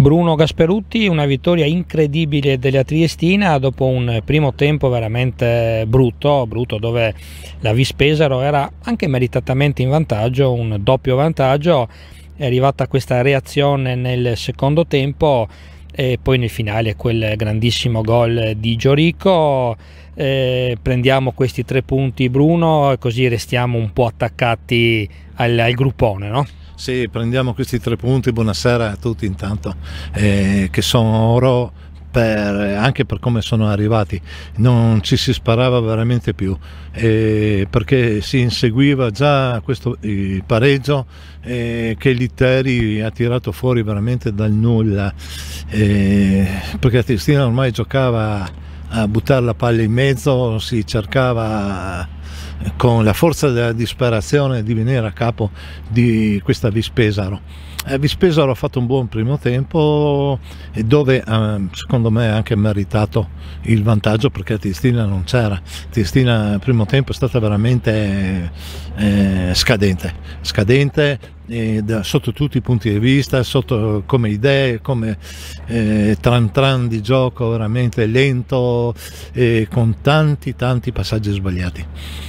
Bruno Gasperutti, una vittoria incredibile della Triestina dopo un primo tempo veramente brutto, brutto dove la Vispesaro era anche meritatamente in vantaggio, un doppio vantaggio, è arrivata questa reazione nel secondo tempo e poi nel finale quel grandissimo gol di Giorico. Eh, prendiamo questi tre punti Bruno e così restiamo un po' attaccati al, al gruppone, no? se prendiamo questi tre punti, buonasera a tutti intanto, eh, che sono oro per, anche per come sono arrivati, non ci si sparava veramente più eh, perché si inseguiva già questo il eh, pareggio eh, che l'Iteri ha tirato fuori veramente dal nulla eh, perché Testina ormai giocava a buttare la palla in mezzo, si cercava con la forza della disperazione di venire a capo di questa Vispesaro. Eh, Vispesaro ha fatto un buon primo tempo e dove eh, secondo me ha anche meritato il vantaggio perché Tiestina non c'era. Tiestina al primo tempo è stata veramente eh, scadente, scadente da, sotto tutti i punti di vista, sotto, come idee, come eh, tran tran di gioco veramente lento e con tanti tanti passaggi sbagliati.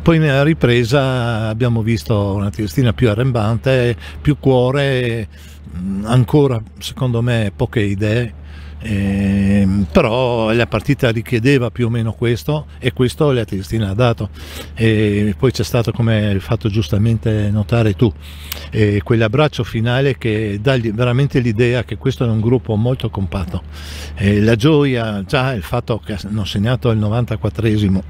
Poi nella ripresa abbiamo visto una testina più arrembante, più cuore, mm, ancora secondo me poche idee eh, però la partita richiedeva più o meno questo e questo la Triestina ha dato. E poi c'è stato, come hai fatto giustamente notare tu, eh, quell'abbraccio finale che dà veramente l'idea che questo è un gruppo molto compatto. Eh, la gioia, già il fatto che hanno segnato il 94esimo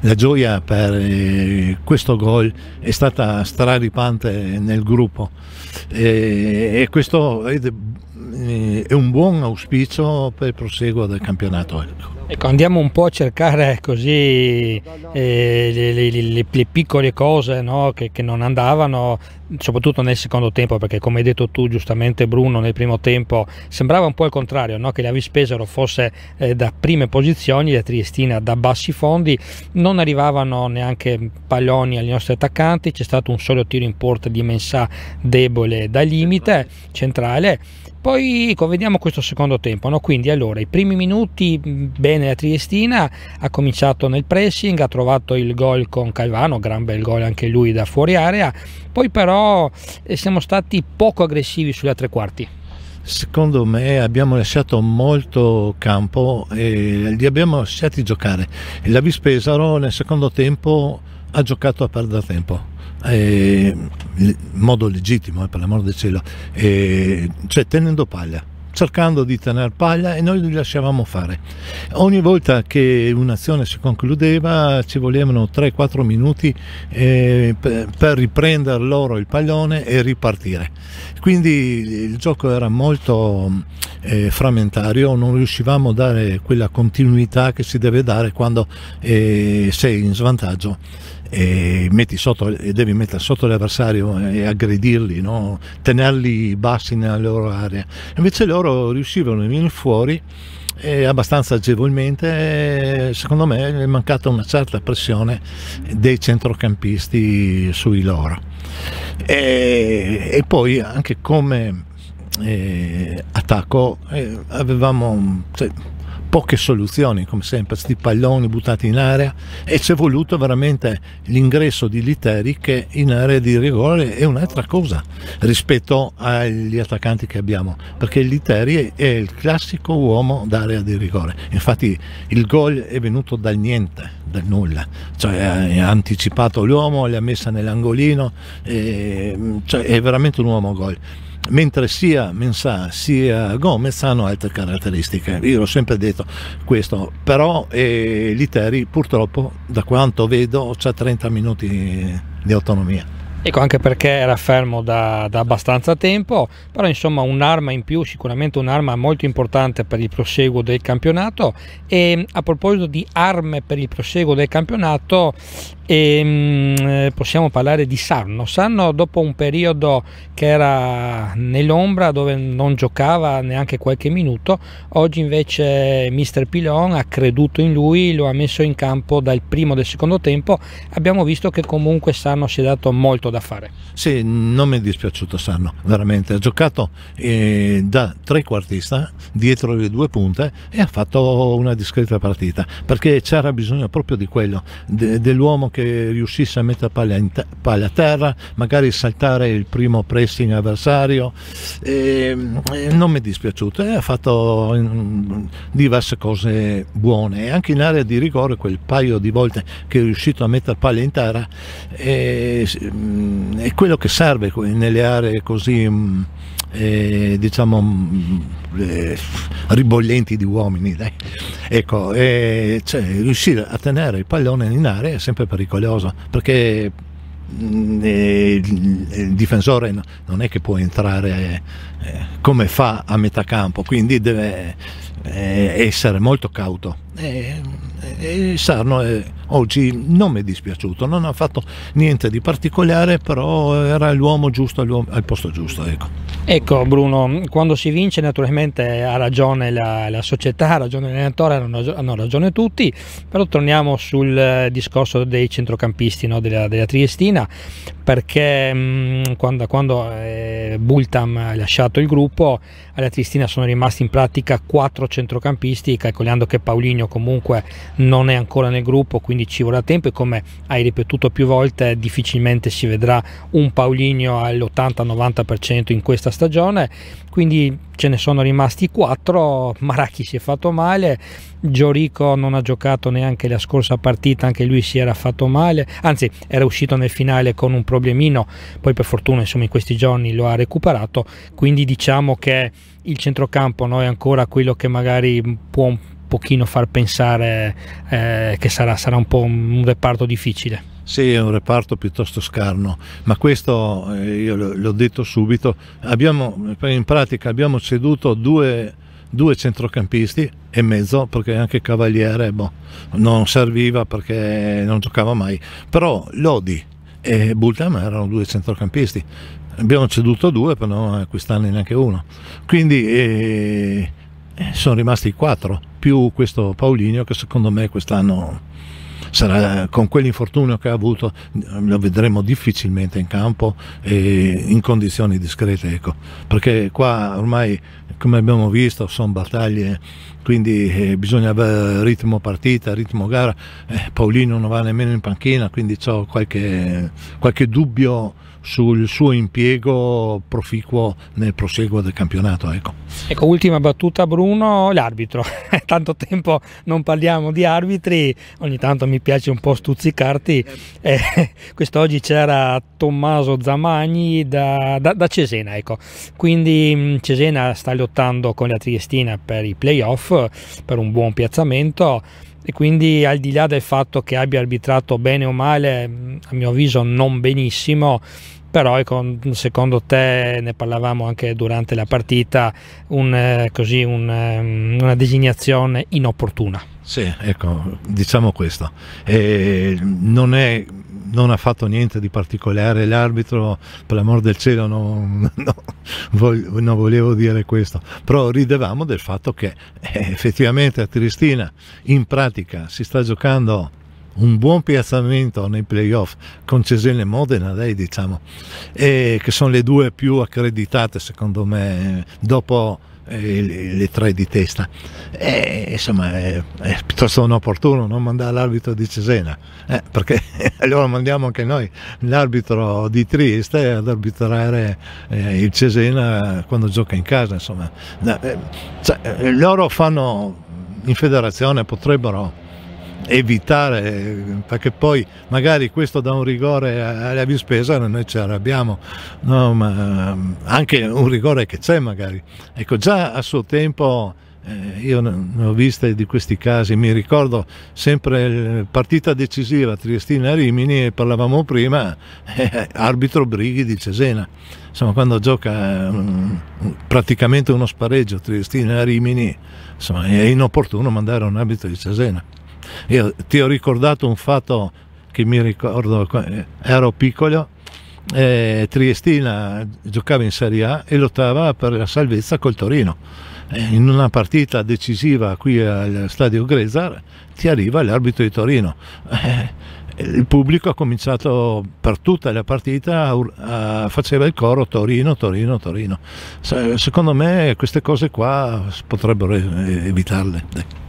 la gioia per eh, questo gol è stata straripante nel gruppo e questo eh, è un buon auspicio per il proseguo del campionato. Ecco. Ecco, andiamo un po' a cercare così eh, le, le, le, le, piccole cose no, che, che, non andavano, soprattutto nel secondo tempo, perché come hai detto tu giustamente Bruno nel primo tempo sembrava un po' il contrario, no, che le Avispesero fosse eh, da prime posizioni, la Triestina da bassi fondi, non arrivavano neanche palloni agli nostri attaccanti, c'è stato un solo tiro in porta di Mensà debole da limite centrale poi ecco, vediamo questo secondo tempo, no? quindi allora i primi minuti mm, bene la Triestina, ha cominciato nel pressing, ha trovato il gol con Calvano, gran bel gol anche lui da fuori area, poi però eh, siamo stati poco aggressivi sulla tre quarti. Secondo me abbiamo lasciato molto campo e li abbiamo lasciati giocare. La Vispesaro nel secondo tempo ha giocato a perdere tempo eh, in modo legittimo, eh, per l'amor del cielo, eh, cioè tenendo paglia cercando di tenere paglia e noi li lasciavamo fare. Ogni volta che un'azione si concludeva ci volevano 3-4 minuti eh, per riprendere loro il pallone e ripartire. Quindi il gioco era molto eh, frammentario, non riuscivamo a dare quella continuità che si deve dare quando eh, sei in svantaggio e sotto, e devi mettere sotto l'avversario e aggredirli, no? tenerli bassi nella loro area. Invece loro riuscivano a venire fuori eh, abbastanza agevolmente eh, secondo me è mancata una certa pressione dei centrocampisti sui loro e, e poi anche come eh, attacco eh, avevamo cioè, poche soluzioni, come sempre, questi palloni buttati in area e c'è voluto veramente l'ingresso di Literi che in area di rigore è un'altra cosa rispetto agli attaccanti che abbiamo, perché Literi è il classico uomo d'area di rigore. Infatti il gol è venuto dal niente, dal nulla, cioè ha anticipato l'uomo, l'ha messa nell'angolino, e, cioè, è veramente un uomo gol mentre sia Mensah sia Gomez hanno altre caratteristiche. Io l'ho sempre detto questo, però eh, l'Iteri purtroppo da quanto vedo ha 30 minuti di autonomia. Ecco, anche perché era fermo da, da abbastanza tempo, però insomma un'arma in più, sicuramente un'arma molto importante per il proseguo del campionato e a proposito di arme per il proseguo del campionato, e ehm, eh, possiamo parlare di Sarno. Sarno dopo un periodo che era nell'ombra dove non giocava neanche qualche minuto, oggi invece mister Pilon ha creduto in lui, lo ha messo in campo dal primo del secondo tempo, abbiamo visto che comunque Sarno si è dato molto da fare. Sì, non mi è dispiaciuto Sarno, veramente, ha giocato eh, da trequartista dietro le due punte e ha fatto una discreta partita perché c'era bisogno proprio di quello, de, dell'uomo che riuscisse a mettere palla a terra, magari saltare il primo pressing avversario. E, ehm, eh, non mi è dispiaciuto, eh, ha fatto mm, diverse cose buone e anche in area di rigore quel paio di volte che è riuscito a mettere palla in terra è, eh, mm, è quello che serve nelle aree così mm, eh, diciamo mm, eh, ribollenti di uomini dai. ecco eh, cioè, riuscire a tenere il pallone in area è sempre pericoloso perché mm, eh, il difensore non è che può entrare eh, come fa a metà campo, quindi deve eh, essere molto cauto. E, e Sarno è oggi non mi è dispiaciuto, non ha fatto niente di particolare, però era l'uomo giusto al, posto giusto. Ecco. ecco. Bruno, quando si vince naturalmente ha ragione la, la società, ha ragione l'allenatore, hanno, ragione tutti, però torniamo sul eh, discorso dei centrocampisti no? della, della, Triestina, perché mh, mm, quando, quando eh, Bultam ha lasciato il gruppo, alla Triestina sono rimasti in pratica quattro centrocampisti, calcolando che Paulinho comunque non è ancora nel gruppo, quindi quindi ci vorrà tempo e come hai ripetuto più volte difficilmente si vedrà un Paulinho all'80-90% in questa stagione, quindi ce ne sono rimasti 4, Maracchi si è fatto male, Giorico non ha giocato neanche la scorsa partita, anche lui si era fatto male, anzi era uscito nel finale con un problemino, poi per fortuna insomma in questi giorni lo ha recuperato, quindi diciamo che il centrocampo no, è ancora quello che magari può pochino far pensare eh, che sarà, sarà un po' un reparto difficile. Sì, è un reparto piuttosto scarno, ma questo eh, io l'ho detto subito, abbiamo, in pratica abbiamo ceduto due, due, centrocampisti e mezzo, perché anche Cavaliere boh, non serviva perché non giocava mai, però Lodi e Bultam erano due centrocampisti, abbiamo ceduto due per non eh, acquistarne neanche uno, quindi eh, eh sono rimasti quattro più questo Paulinho che secondo me quest'anno sarà, con quell'infortunio che ha avuto lo vedremo difficilmente in campo e in condizioni discrete ecco. perché qua ormai come abbiamo visto sono battaglie quindi eh, bisogna avere ritmo partita, ritmo gara eh, Paulino non va nemmeno in panchina quindi ho qualche, qualche dubbio sul suo impiego proficuo nel proseguo del campionato. Ecco. ecco, ultima battuta Bruno, l'arbitro. Tanto tempo non parliamo di arbitri, ogni tanto mi piace un po' stuzzicarti. Certo. Eh, quest'oggi c'era Tommaso Zamagni da, da, da Cesena, ecco. quindi mm, Cesena sta lottando con la Triestina per i playoff, per un buon piazzamento e quindi al di là del fatto che abbia arbitrato bene o male, a mio avviso non benissimo, però ecco, secondo te, ne parlavamo anche durante la partita, un, eh, così, un, ehm, una designazione inopportuna. Sì, ecco, diciamo questo. Eh, non è non ha fatto niente di particolare l'arbitro, per l'amor del cielo non, no, non, volevo dire questo, però ridevamo del fatto che eh, effettivamente a Triestina in pratica si sta giocando un buon piazzamento nei playoff con Cesena e Modena, lei diciamo, e che sono le due più accreditate secondo me dopo eh, le tre di testa. Eh, insomma, è, è, piuttosto inopportuno non mandare l'arbitro di Cesena, eh, perché allora mandiamo anche noi l'arbitro di Trieste ad arbitrare eh, il Cesena quando gioca in casa. Insomma, eh, cioè, eh, loro fanno in federazione potrebbero evitare, perché poi magari questo dà un rigore alla bispesa, noi ce l'abbiamo, no, ma ehm, anche un rigore che c'è magari. Ecco, già a suo tempo eh, io ne ho viste di questi casi, mi ricordo sempre partita decisiva Triestina-Rimini, parlavamo prima, eh, arbitro Brighi di Cesena. Insomma, quando gioca mm, praticamente uno spareggio Triestina-Rimini, insomma, è inopportuno mandare un arbitro di Cesena. Io ti ho ricordato un fatto che mi ricordo, eh, ero piccolo, eh, Triestina giocava in Serie A e lottava per la salvezza col Torino. Eh, in una partita decisiva qui al Stadio Grezar ti arriva l'arbitro di Torino. Eh, il pubblico ha cominciato per tutta la partita, a, a, faceva il coro Torino, Torino, Torino. secondo me queste cose qua potrebbero eh, evitarle.